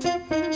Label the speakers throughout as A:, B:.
A: Thank you.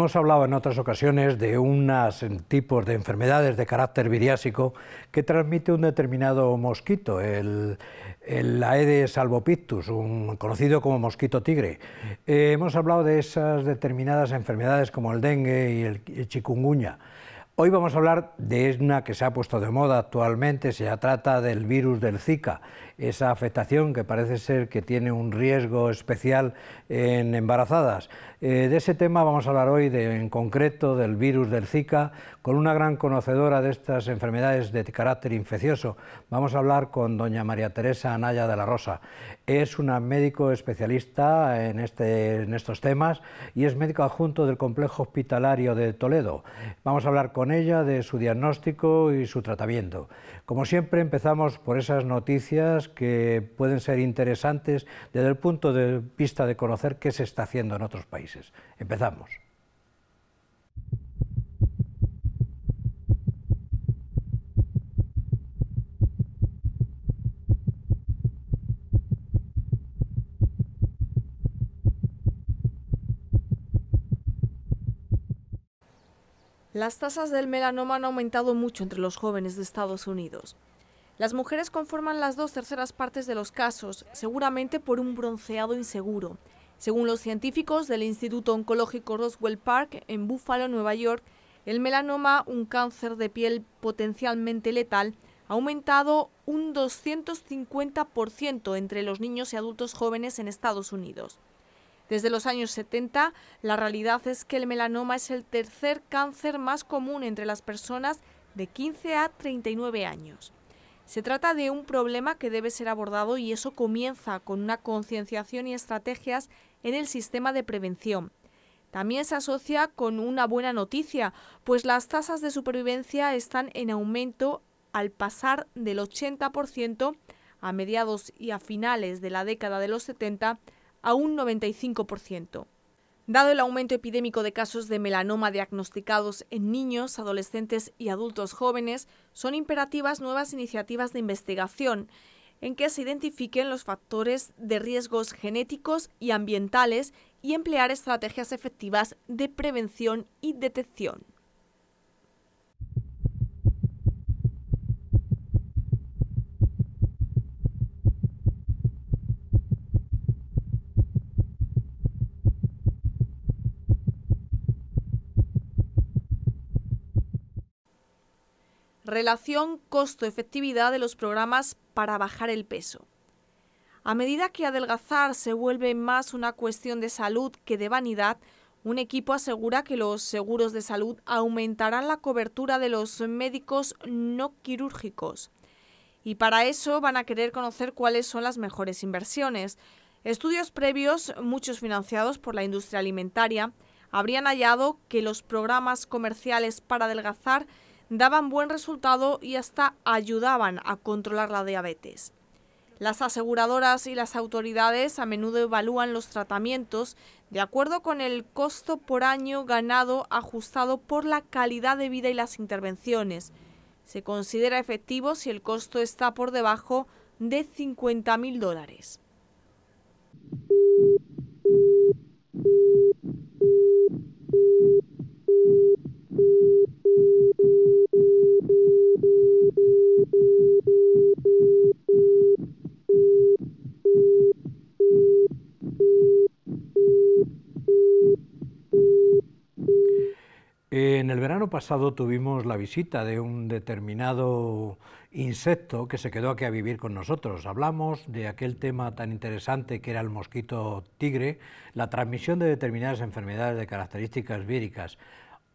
A: Hemos hablado en otras ocasiones de unos tipos de enfermedades de carácter viriásico que transmite un determinado mosquito, el, el Aedes albopictus, un, conocido como mosquito tigre. Eh, hemos hablado de esas determinadas enfermedades como el dengue y el, el chikungunya. Hoy vamos a hablar de una que se ha puesto de moda actualmente, se trata del virus del Zika esa afectación que parece ser que tiene un riesgo especial en embarazadas. Eh, de ese tema vamos a hablar hoy en concreto del virus del Zika con una gran conocedora de estas enfermedades de carácter infeccioso. Vamos a hablar con doña María Teresa Anaya de la Rosa es una médico especialista este, en, estos temas y es médico adjunto del Complejo Hospitalario de Toledo. Vamos a hablar con ella de su diagnóstico y su tratamiento. Como siempre, empezamos por esas noticias que pueden ser interesantes desde el punto de vista de conocer qué se está haciendo en otros países. Empezamos.
B: Las tasas del melanoma han aumentado mucho entre los jóvenes de Estados Unidos. Las mujeres conforman las dos terceras partes de los casos, seguramente por un bronceado inseguro. Según los científicos del Instituto Oncológico Roswell Park en Buffalo, Nueva York, el melanoma, un cáncer de piel potencialmente letal, ha aumentado un 250% entre los niños y adultos jóvenes en Estados Unidos. Desde los años 70, la realidad es que el melanoma es el tercer cáncer más común entre las personas de 15 a 39 años. Se trata de un problema que debe ser abordado y eso comienza con una concienciación y estrategias en el sistema de prevención. También se asocia con una buena noticia, pues las tasas de supervivencia están en aumento al pasar del 80% a mediados y a finales de la década de los 70 a un 95%. Dado el aumento epidémico de casos de melanoma diagnosticados en niños, adolescentes y adultos jóvenes, son imperativas nuevas iniciativas de investigación en que se identifiquen los factores de riesgos genéticos y ambientales y emplear estrategias efectivas de prevención y detección. Relación costo-efectividad de los programas para bajar el peso. A medida que adelgazar se vuelve más una cuestión de salud que de vanidad, un equipo asegura que los seguros de salud aumentarán la cobertura de los médicos no quirúrgicos. Y para eso van a querer conocer cuáles son las mejores inversiones. Estudios previos, muchos financiados por la industria alimentaria, habrían hallado que los programas comerciales para adelgazar daban buen resultado y hasta ayudaban a controlar la diabetes. Las aseguradoras y las autoridades a menudo evalúan los tratamientos de acuerdo con el costo por año ganado ajustado por la calidad de vida y las intervenciones. Se considera efectivo si el costo está por debajo de 50.000 dólares.
A: En el verano pasado tuvimos la visita de un determinado insecto que se quedó aquí a vivir con nosotros. Hablamos de aquel tema tan interesante que era el mosquito tigre, la transmisión de determinadas enfermedades de características víricas.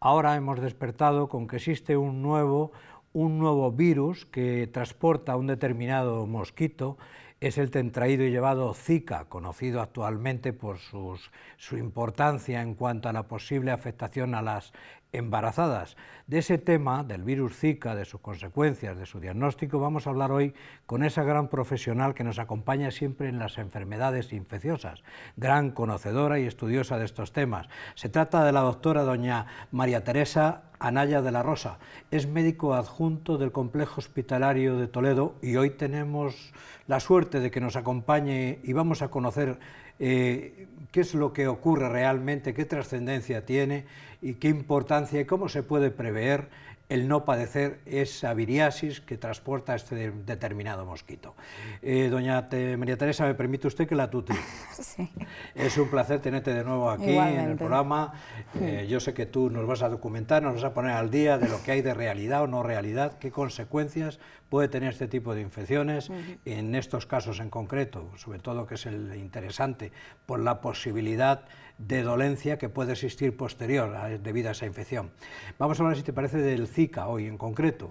A: Ahora hemos despertado con que existe un nuevo, un nuevo virus que transporta un determinado mosquito, es el tentraído y llevado Zika, conocido actualmente por su importancia en cuanto a la posible afectación a las embarazadas. De ese tema, del virus Zika, de sus consecuencias, de su diagnóstico, vamos a hablar hoy con esa gran profesional que nos acompaña siempre en las enfermedades infecciosas, gran conocedora y estudiosa de estos temas. Se trata de la doctora doña María Teresa Anaya de la Rosa. Es médico adjunto del Complejo Hospitalario de Toledo y hoy tenemos la suerte de que nos acompañe y vamos a conocer eh, qué es lo que ocurre realmente, qué trascendencia tiene y qué importancia y cómo se puede prever el no padecer esa viriasis que transporta este determinado mosquito. Eh, doña María Teresa, me permite usted que la tute. Sí. Es un placer tenerte de nuevo aquí en el programa. Eh, yo sé que tú nos vas a documentar, nos vas a poner al día de lo que hay de realidad o no realidad, qué consecuencias puede tener este tipo de infecciones, en estos casos en concreto, sobre todo que es el interesante, por la posibilidad de dolencia que puede existir posterior debido a esa infección. Vamos a ver si te parece, del Zika hoy en concreto.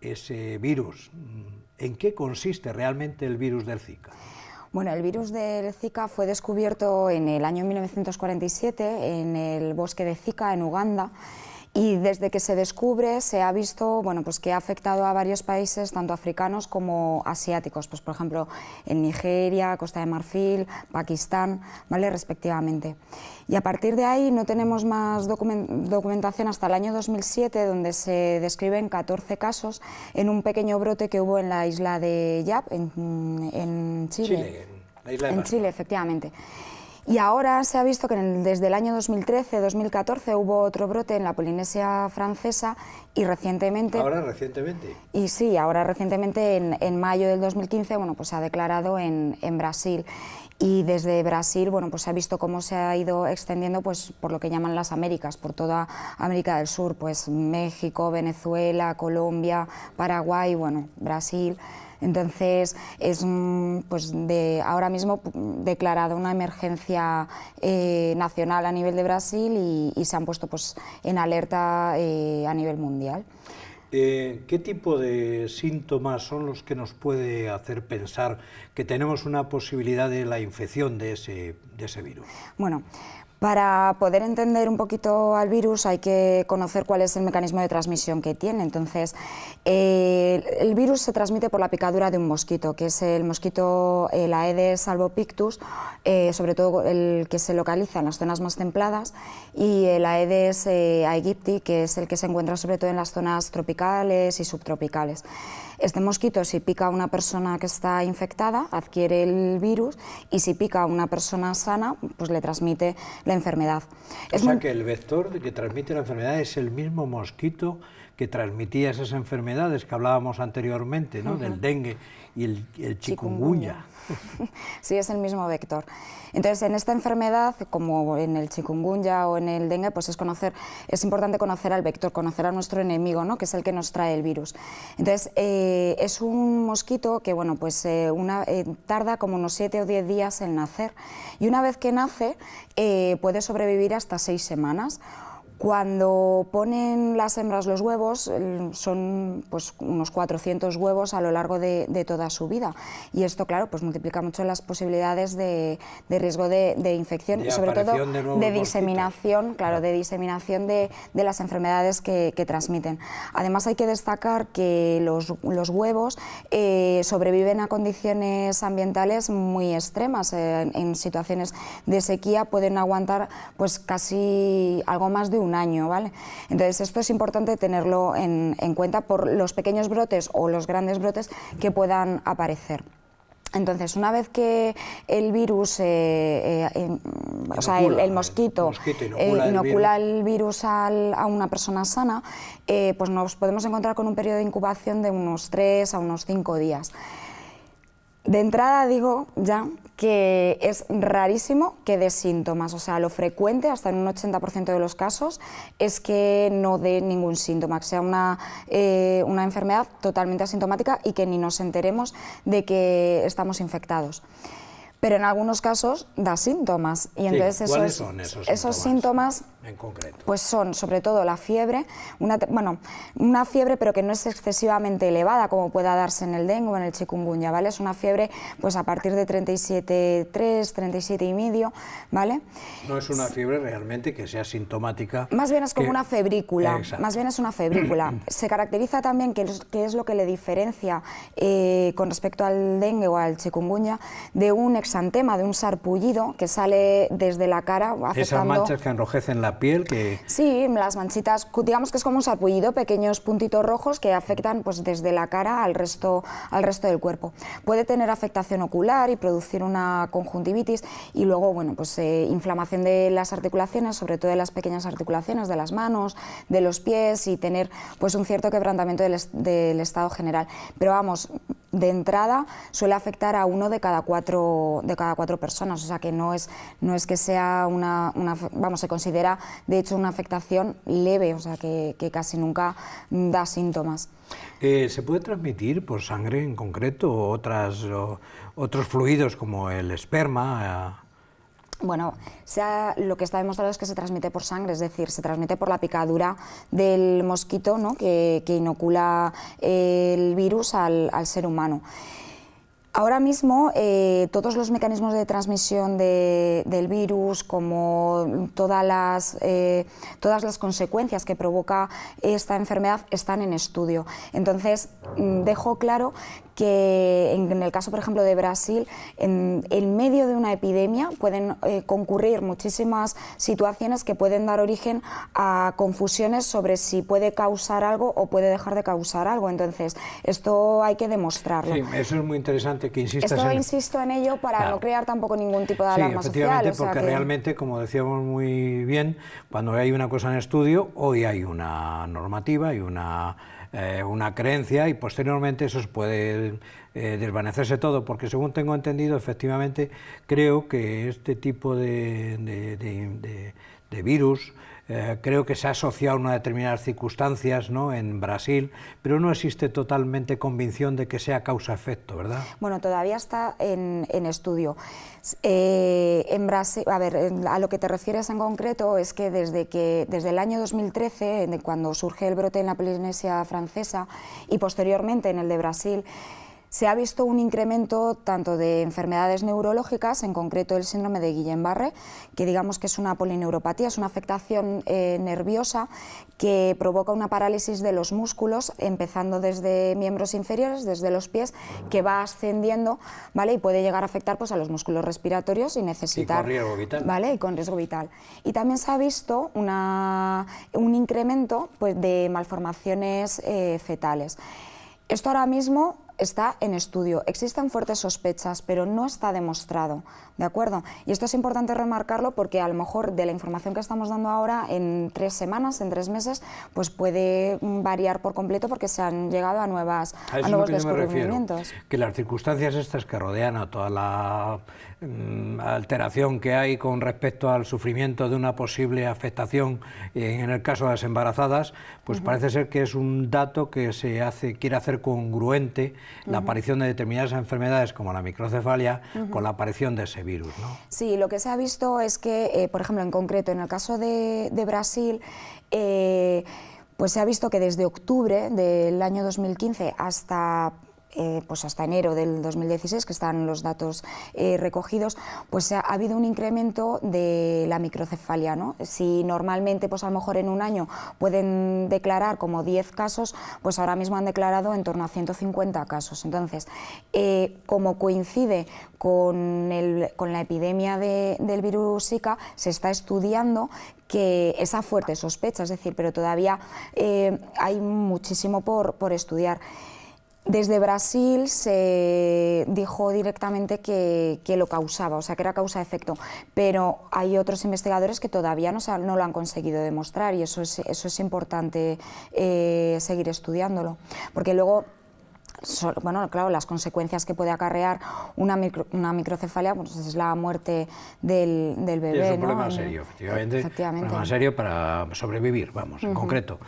A: Ese virus, mm, ¿en qué consiste realmente el virus del Zika?
C: Bueno, el virus del Zika fue descubierto en el año 1947 en el bosque de Zika, en Uganda. Y desde que se descubre se ha visto bueno, pues que ha afectado a varios países, tanto africanos como asiáticos, pues por ejemplo en Nigeria, Costa de Marfil, Pakistán, ¿vale? respectivamente. Y a partir de ahí no tenemos más documentación hasta el año 2007, donde se describen 14 casos en un pequeño brote que hubo en la isla de Yap, en, Chile. en Chile, efectivamente. Y ahora se ha visto que desde el año 2013-2014 hubo otro brote en la Polinesia francesa y recientemente... ¿Ahora
A: recientemente?
C: Y sí, ahora recientemente en, mayo del 2015 bueno, pues se ha declarado en, en Brasil y desde Brasil bueno pues se ha visto cómo se ha ido extendiendo pues por lo que llaman las Américas por toda América del Sur pues México Venezuela Colombia Paraguay bueno Brasil entonces, es mm, pues, de, ahora mismo mm, declarada una emergencia eh, nacional a nivel de Brasil y, se han puesto pues, en alerta eh, a nivel mundial.
A: Eh, ¿Qué tipo de síntomas son los que nos puede hacer pensar que tenemos una posibilidad de la infección de ese, de ese virus?
C: Bueno, para poder entender un poquito al virus hay que conocer cuál es el mecanismo de transmisión que tiene. Entonces, eh, el virus se transmite por la picadura de un mosquito, que es el mosquito, el Aedes albopictus, eh, sobre todo el que se localiza en las zonas más templadas, y el Aedes eh, aegypti, que es el que se encuentra sobre todo en las zonas tropicales y subtropicales. Este mosquito, si pica a una persona que está infectada, adquiere el virus y si pica a una persona sana, pues le transmite la enfermedad.
A: O es sea que el vector que transmite la enfermedad es el mismo mosquito que transmitía esas enfermedades que hablábamos anteriormente, ¿no? Del dengue y el, chikungunya.
C: sí, es el mismo vector. Entonces, en esta enfermedad, como en el chikungunya o en el dengue, pues es conocer, es importante conocer al vector, conocer a nuestro enemigo, ¿no? que es el que nos trae el virus. Entonces, eh, es un mosquito que, bueno, pues eh, una, eh, tarda como unos 7 o 10 días en nacer. Y una vez que nace, puede sobrevivir hasta 6 semanas cuando ponen las hembras los huevos, son pues, unos 400 huevos a lo largo de, toda su vida. Y esto, claro, pues multiplica mucho las posibilidades de, riesgo de, infección y sobre todo de, diseminación, claro, de diseminación de, las enfermedades que, transmiten. Además hay que destacar que los, huevos eh, sobreviven a condiciones ambientales muy extremas. en, en situaciones de sequía pueden aguantar pues casi algo más de un año, ¿vale? Entonces esto es importante tenerlo en, cuenta por los pequeños brotes o los grandes brotes que puedan aparecer. Entonces, una vez que el virus, eh, eh, em, o sea, el, mosquito, eh, inocula, el virus, a una persona sana, pues nos podemos encontrar con un periodo de incubación de unos 3 a unos 5 días. De entrada digo ya que es rarísimo que dé síntomas. O sea, lo frecuente, hasta en un 80% de los casos, es que no dé ningún síntoma, que sea una, eh, una enfermedad totalmente asintomática y que ni nos enteremos de que estamos infectados pero en algunos casos da síntomas. Y entonces esos, son esos, síntomas? en concreto? Pues son sobre todo la fiebre, una, bueno, una fiebre pero que no es excesivamente elevada como pueda darse en el dengue o en el chikungunya, ¿vale? Es una fiebre pues a partir de 37,3, 37,5, ¿vale?
A: No es una fiebre realmente que sea sintomática. Más bien es como una febrícula, más bien es una febrícula.
C: Se caracteriza también que, es lo que le diferencia eh, con respecto al dengue o al chikungunya de un exantema, de un sarpullido que sale desde la cara afectando... Esas manchas
A: que enrojecen la que...
C: Sí, las manchitas, digamos que es como un sarpullido, pequeños puntitos rojos que afectan pues, desde la cara al resto, al resto del cuerpo. Puede tener afectación ocular y producir una conjuntivitis y luego, bueno, pues eh, inflamación de las articulaciones, sobre todo de las pequeñas articulaciones, de las manos, de los pies y tener pues un cierto quebrantamiento del, del estado general. Pero vamos, de entrada suele afectar a uno de cada cuatro, de cada cuatro personas, o sea que no es, no es que sea una, vamos, se considera de hecho una afectación leve, o sea que, casi nunca da síntomas.
A: Eh, ¿Se puede transmitir por sangre en concreto o otras, otros fluidos como el esperma? Eh,
C: bueno, sea, lo que está demostrado es que se transmite por sangre, es decir, se transmite por la picadura del mosquito que, inocula eh, el virus al, ser humano. Ahora mismo eh, todos los mecanismos de transmisión del virus, como todas las, eh, todas las consecuencias que provoca esta enfermedad, están en estudio. Entonces, mm, dejo claro que en, el caso, por ejemplo, de Brasil, en, medio de una epidemia pueden eh, concurrir muchísimas situaciones que pueden dar origen a confusiones sobre si puede causar algo o puede dejar de causar algo. Entonces, esto hay que demostrarlo. Sí,
A: eso es muy interesante que insistas esto
C: insisto en ello para no crear tampoco ningún tipo de alarma sí, efectivamente, porque realmente,
A: como decíamos muy bien, cuando hay una cosa en estudio, hoy hay una normativa y una eh, una creencia y posteriormente eso puede eh, desvanecerse todo, porque según tengo entendido, efectivamente creo que este tipo de virus eh, creo que se ha asociado a una determinadas circunstancias ¿no? en Brasil, pero no existe totalmente convicción de que sea causa-efecto, ¿verdad?
C: Bueno, todavía está en, en estudio. Eh, en a a lo que te refieres en concreto es que desde, que, desde el año 2013, cuando surge el brote en la Polinesia francesa y posteriormente en el de Brasil, se ha visto un incremento tanto de enfermedades neurológicas, en concreto el síndrome de Guillain-Barré, que digamos que es una polineuropatía, es una afectación eh, nerviosa que provoca una parálisis de los músculos, empezando desde miembros inferiores, desde los pies, que va ascendiendo, ¿vale? Y puede llegar a afectar pues, a los músculos respiratorios y necesitar... con riesgo vital. ¿Vale? Y con riesgo vital. Y también se ha visto una, un incremento pues, de malformaciones eh, fetales. Esto ahora mismo está en estudio. Existen fuertes sospechas, pero no está demostrado. ¿De acuerdo? Y esto es importante remarcarlo porque a lo mejor de la información que estamos dando ahora en tres semanas, en tres meses, pues puede variar por completo porque se han llegado a, nuevas,
A: a, nuevos que descubrimientos. que las circunstancias estas que rodean a toda la mm, alteración que hay con respecto al sufrimiento de una posible afectación eh, en el caso de las embarazadas, pues parece ser que es un dato que se hace, quiere hacer congruente la aparición de determinadas enfermedades como la microcefalia con la aparición de ese virus.
C: Sí, lo que se ha visto es que, eh, por ejemplo, en concreto, en el caso de, Brasil, eh, pues se ha visto que desde octubre del año 2015 hasta eh, pues hasta enero del 2016, que están los datos eh, recogidos, pues ha, habido un incremento de la microcefalia. Si normalmente, pues a lo mejor en un año pueden declarar como 10 casos, pues ahora mismo han declarado en torno a 150 casos. Entonces, eh, como coincide con, la epidemia del virus Zika, se está estudiando que esa fuerte sospecha, es decir, pero todavía hay muchísimo por, por estudiar. Desde Brasil se dijo directamente que, lo causaba, o sea, que era causa-efecto, pero hay otros investigadores que todavía no, no, lo han conseguido demostrar y eso es, eso es importante eh, seguir estudiándolo, porque luego bueno, claro, las consecuencias que puede acarrear una, una microcefalia pues es la muerte del, del bebé. es un problema serio,
A: efectivamente. Un problema serio para sobrevivir, vamos, en concreto.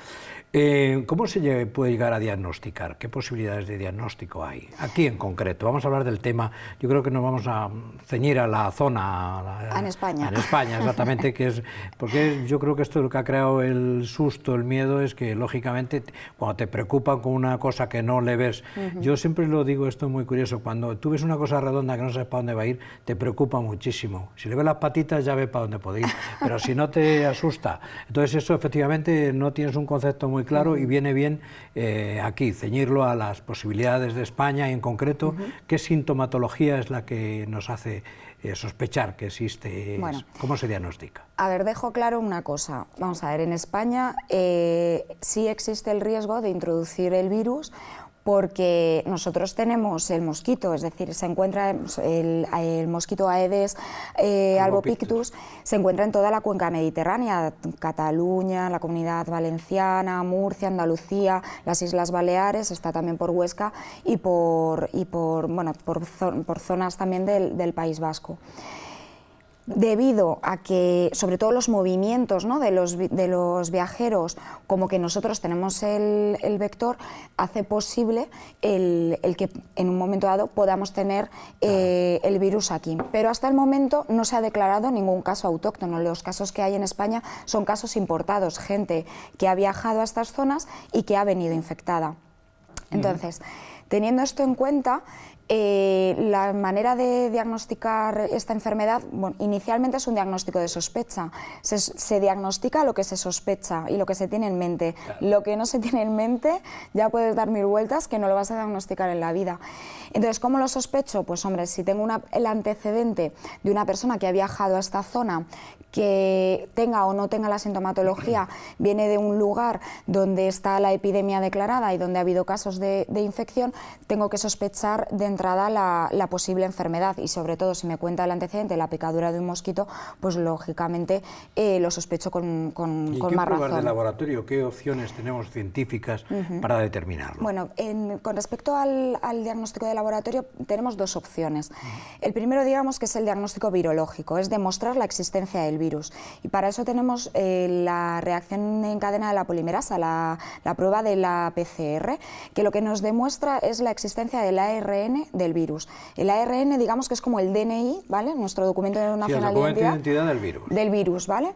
A: Eh, ¿Cómo se puede llegar a diagnosticar? ¿Qué posibilidades de diagnóstico hay? Aquí en concreto, vamos a hablar del tema, yo creo que nos vamos a ceñir a la zona...
C: A en España. En España,
A: exactamente, que es... Porque yo creo que esto es lo que ha creado el susto, el miedo, es que lógicamente cuando te preocupan con una cosa que no le ves... Yo siempre lo digo, esto es muy curioso, cuando tú ves una cosa redonda que no sabes para dónde va a ir, te preocupa muchísimo. Si le ves las patitas ya ves para dónde puede ir, pero si no te asusta. Entonces eso efectivamente no tienes un concepto muy claro y viene bien eh, aquí, ceñirlo a las posibilidades de España y en concreto qué sintomatología es la que nos hace eh, sospechar que existe, cómo se diagnostica.
C: A ver, dejo claro una cosa. Vamos a ver, en España eh, sí existe el riesgo de introducir el virus porque nosotros tenemos el mosquito, es decir, se encuentra el, mosquito Aedes eh, albopictus, se encuentra en toda la cuenca mediterránea, Cataluña, la comunidad valenciana, Murcia, Andalucía, las Islas Baleares, está también por Huesca y por, y por, bueno, por, por zonas también del, del País Vasco debido a que, sobre todo los movimientos de, los, de, los, viajeros, como que nosotros tenemos el, vector, hace posible el, que en un momento dado podamos tener eh, el virus aquí. Pero hasta el momento no se ha declarado ningún caso autóctono. Los casos que hay en España son casos importados, gente que ha viajado a estas zonas y que ha venido infectada. Entonces, teniendo esto en cuenta, eh, la manera de diagnosticar esta enfermedad, bueno, inicialmente es un diagnóstico de sospecha. Se, diagnostica lo que se sospecha y lo que se tiene en mente. Lo que no se tiene en mente ya puedes dar mil vueltas que no lo vas a diagnosticar en la vida. Entonces, ¿cómo lo sospecho? Pues hombre, si tengo el antecedente de una persona que ha viajado a esta zona, que tenga o no tenga la sintomatología viene de un lugar donde está la epidemia declarada y donde ha habido casos de, infección, tengo que sospechar de entrada la, posible enfermedad y sobre todo si me cuenta el antecedente, la picadura de un mosquito, pues lógicamente eh, lo sospecho con, con, ¿Y qué más de
A: laboratorio, qué opciones tenemos científicas para determinarlo?
C: Bueno, con respecto al, diagnóstico de laboratorio tenemos dos opciones. El primero digamos que es el diagnóstico virológico, es demostrar la existencia del virus y para eso tenemos eh, la reacción en cadena de la polimerasa, la, prueba de la PCR, que lo que nos demuestra es la existencia del ARN del virus. El ARN, digamos que es como el DNI, ¿vale? Nuestro documento nacional de identidad. del virus. Del virus, ¿vale?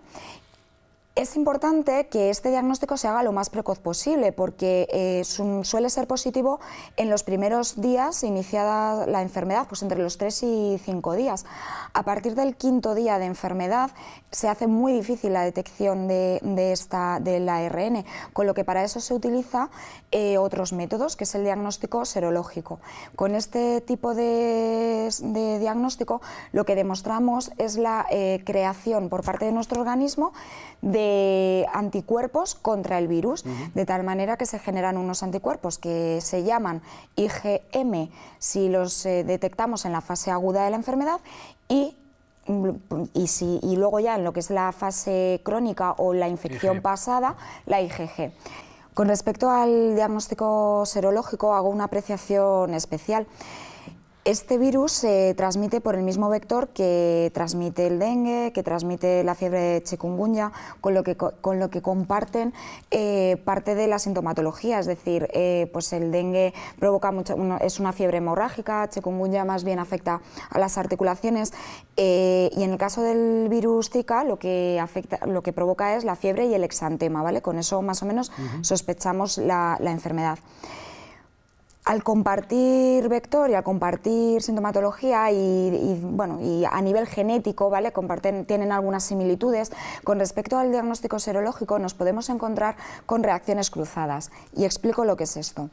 C: Es importante que este diagnóstico se haga lo más precoz posible porque eh, suele ser positivo en los primeros días iniciada la enfermedad, pues entre los 3 y 5 días. A partir del quinto día de enfermedad se hace muy difícil la detección de, de esta, del ARN, con lo que para eso se utiliza eh, otros métodos, que es el diagnóstico serológico. Con este tipo de, diagnóstico lo que demostramos es la eh, creación por parte de nuestro organismo de eh, anticuerpos contra el virus, de tal manera que se generan unos anticuerpos que se llaman IgM si los eh, detectamos en la fase aguda de la enfermedad y y, si, y luego ya en lo que es la fase crónica o la infección pasada, la IgG. Con respecto al diagnóstico serológico, hago una apreciación especial. Este virus se transmite por el mismo vector que transmite el dengue, que transmite la fiebre de chikungunya, con lo que, con lo que comparten eh, parte de la sintomatología. Es decir, eh, pues el dengue provoca mucho, es una fiebre hemorrágica, chikungunya más bien afecta a las articulaciones. Eh, y en el caso del virus Zika, lo que, afecta, lo que provoca es la fiebre y el exantema. ¿vale? Con eso más o menos sospechamos la enfermedad al compartir vector y al compartir sintomatología y, bueno y a nivel genético vale comparten tienen algunas similitudes con respecto al diagnóstico serológico nos podemos encontrar con reacciones cruzadas y explico lo que es esto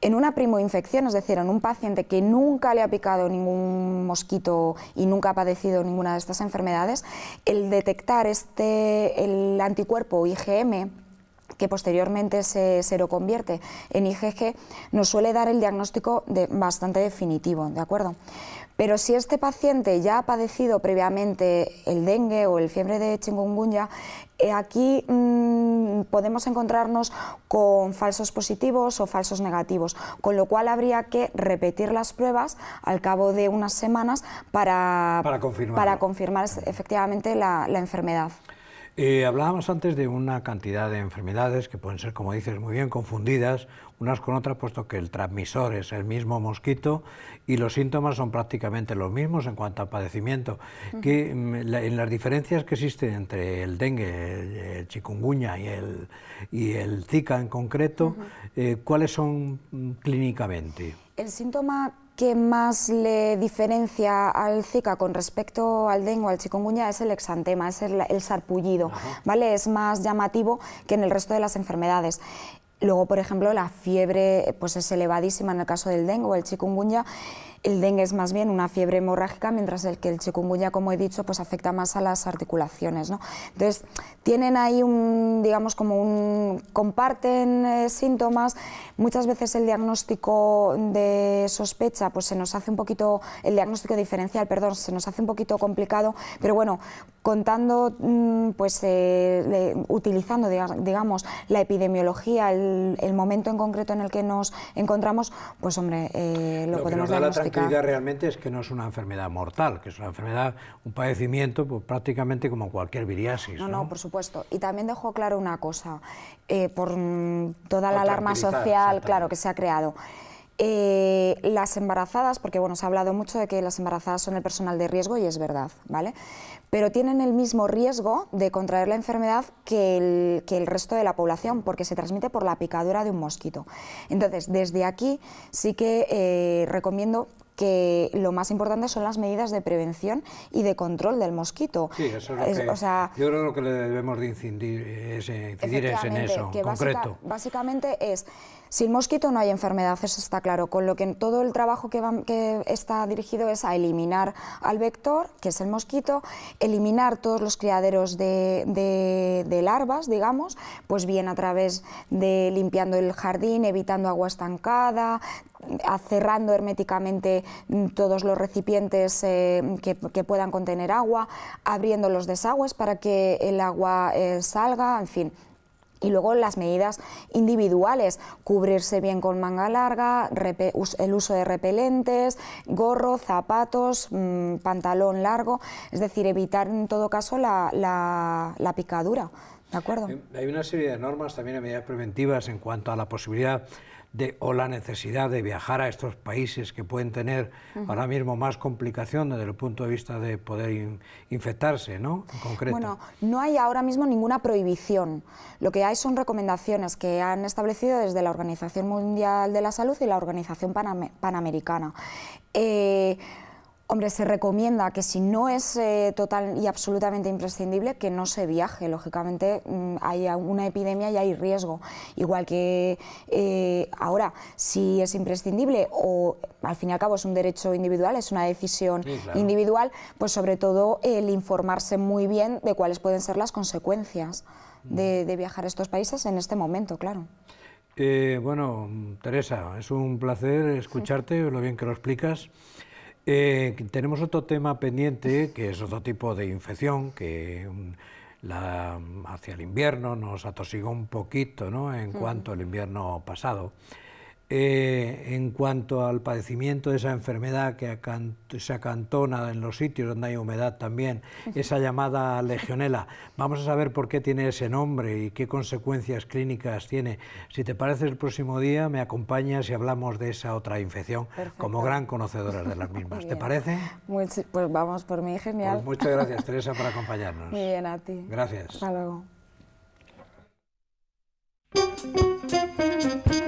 C: en una primoinfección es decir en un paciente que nunca le ha picado ningún mosquito y nunca ha padecido ninguna de estas enfermedades el detectar este el anticuerpo IgM que posteriormente se, lo convierte en IgG, nos suele dar el diagnóstico bastante definitivo, ¿de acuerdo? Pero si este paciente ya ha padecido previamente el dengue o el fiebre de chingungunya, eh, aquí mm, podemos encontrarnos con falsos positivos o falsos negativos, con lo cual habría que repetir las pruebas al cabo de unas semanas para, confirmar. efectivamente la enfermedad.
A: Eh, hablábamos antes de una cantidad de enfermedades que pueden ser, como dices, muy bien confundidas unas con otras, puesto que el transmisor es el mismo mosquito y los síntomas son prácticamente los mismos en cuanto al padecimiento. Mm, en las diferencias que existen entre el dengue, el, chikungunya y el, y Zika en concreto, eh, ¿cuáles son mm, clínicamente?
C: El síntoma ¿Qué más le diferencia al Zika con respecto al dengue, al chikungunya, es el exantema, es el, sarpullido, ¿vale? Es más llamativo que en el resto de las enfermedades. Luego, por ejemplo, la fiebre pues es elevadísima en el caso del dengue o el chikungunya. El dengue es más bien una fiebre hemorrágica, mientras que el chikungunya, como he dicho, pues afecta más a las articulaciones. ¿no? Entonces, tienen ahí un, digamos, como un, comparten eh, síntomas. Muchas veces el diagnóstico de sospecha, pues se nos hace un poquito, el diagnóstico diferencial, perdón, se nos hace un poquito complicado, pero bueno, contando, mm, pues eh, utilizando, digamos, la epidemiología, el, momento en concreto en el que nos encontramos, pues hombre, eh, lo, lo podemos diagnosticar. La crítica
A: realmente es que no es una enfermedad mortal, que es una enfermedad, un padecimiento pues, prácticamente como cualquier viriasis. No, no,
C: por supuesto. Y también dejo claro una cosa, eh, por mm, toda la alarma social claro, que se ha creado. Eh, las embarazadas, porque bueno, se ha hablado mucho de que las embarazadas son el personal de riesgo y es verdad, ¿vale? pero tienen el mismo riesgo de contraer la enfermedad que el, resto de la población, porque se transmite por la picadura de un mosquito. Entonces, desde aquí sí que eh, recomiendo que lo más importante son las medidas de prevención y de control del mosquito. Sí, eso es lo que,
A: yo creo que lo que le debemos de incidir es, eh, en eso, concreto.
C: básicamente es... Sin mosquito no hay enfermedad, eso está claro, con lo que todo el trabajo que, está dirigido es a eliminar al vector, que es el mosquito, eliminar todos los criaderos de, de, larvas, digamos, pues bien a través de limpiando el jardín, evitando agua estancada, cerrando herméticamente mm, todos los recipientes eh, que, puedan contener agua, abriendo los desagües para que el agua eh, salga, en fin. Y luego las medidas individuales, cubrirse bien con manga larga, el uso de repelentes, gorro, zapatos, mm, pantalón largo, es decir, evitar en todo caso la, la picadura. ¿De acuerdo?
A: Hay una serie de normas también de medidas preventivas en cuanto a la posibilidad o la necesidad de viajar a estos países que pueden tener ahora mismo más complicación desde el punto de vista de poder infectarse, ¿no? concreto. Bueno,
C: no hay ahora mismo ninguna prohibición. Lo que hay son recomendaciones que han establecido desde la Organización Mundial de la Salud y la Organización Panamericana. Eh, Hombre, se recomienda que si no es eh, total y absolutamente imprescindible, que no se viaje. Lógicamente mm, hay una epidemia y hay riesgo. Igual que eh, ahora, si es imprescindible o al fin y al cabo es un derecho individual, es una decisión individual, pues sobre todo el informarse muy bien de cuáles pueden ser las consecuencias mm. de, viajar a estos países en este momento, claro.
A: Eh, bueno, Teresa, es un placer escucharte, lo bien que lo explicas. Eh, tenemos otro tema pendiente, que es otro tipo de infección, que mm, mm, hacia el invierno nos atosigó un poquito ¿no? en cuanto al invierno pasado. Eh, en cuanto al padecimiento de esa enfermedad que se acantona en los sitios donde hay humedad también, esa llamada legionela. Vamos a saber por qué tiene ese nombre y qué consecuencias clínicas tiene. Si te parece, el próximo día me acompañas y hablamos de esa otra infección como gran conocedora de las mismas. ¿Te parece?
C: pues vamos por mí, genial. Pues
A: muchas gracias, Teresa, por acompañarnos.
C: bien, a ti. Gracias. Hasta
A: luego.